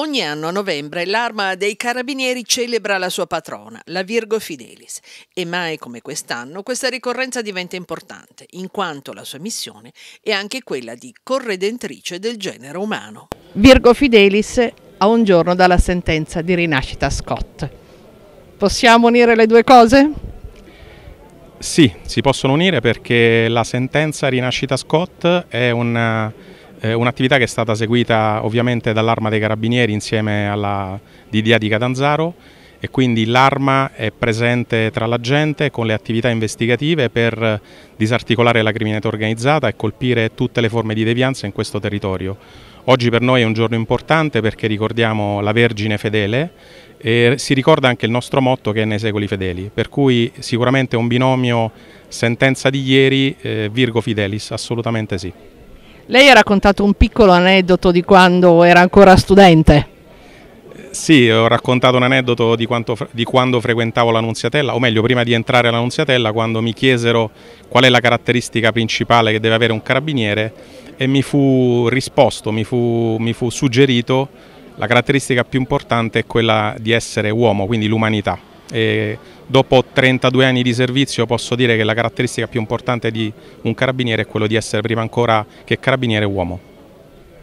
Ogni anno a novembre l'arma dei carabinieri celebra la sua patrona, la Virgo Fidelis, e mai come quest'anno questa ricorrenza diventa importante, in quanto la sua missione è anche quella di corredentrice del genere umano. Virgo Fidelis a un giorno dalla sentenza di rinascita Scott. Possiamo unire le due cose? Sì, si possono unire perché la sentenza Rinascita Scott è un eh, un'attività che è stata seguita ovviamente dall'Arma dei Carabinieri insieme alla DDA di Catanzaro e quindi l'Arma è presente tra la gente con le attività investigative per disarticolare la criminalità organizzata e colpire tutte le forme di devianza in questo territorio. Oggi per noi è un giorno importante perché ricordiamo la Vergine fedele e si ricorda anche il nostro motto che è nei secoli fedeli, per cui sicuramente un binomio sentenza di ieri, eh, Virgo Fidelis, assolutamente sì. Lei ha raccontato un piccolo aneddoto di quando era ancora studente. Sì, ho raccontato un aneddoto di, quanto, di quando frequentavo la Nunziatella, o meglio, prima di entrare alla Nunziatella, quando mi chiesero qual è la caratteristica principale che deve avere un carabiniere e mi fu risposto, mi fu, mi fu suggerito la caratteristica più importante è quella di essere uomo, quindi l'umanità. E dopo 32 anni di servizio posso dire che la caratteristica più importante di un carabiniere è quello di essere prima ancora che carabiniere uomo.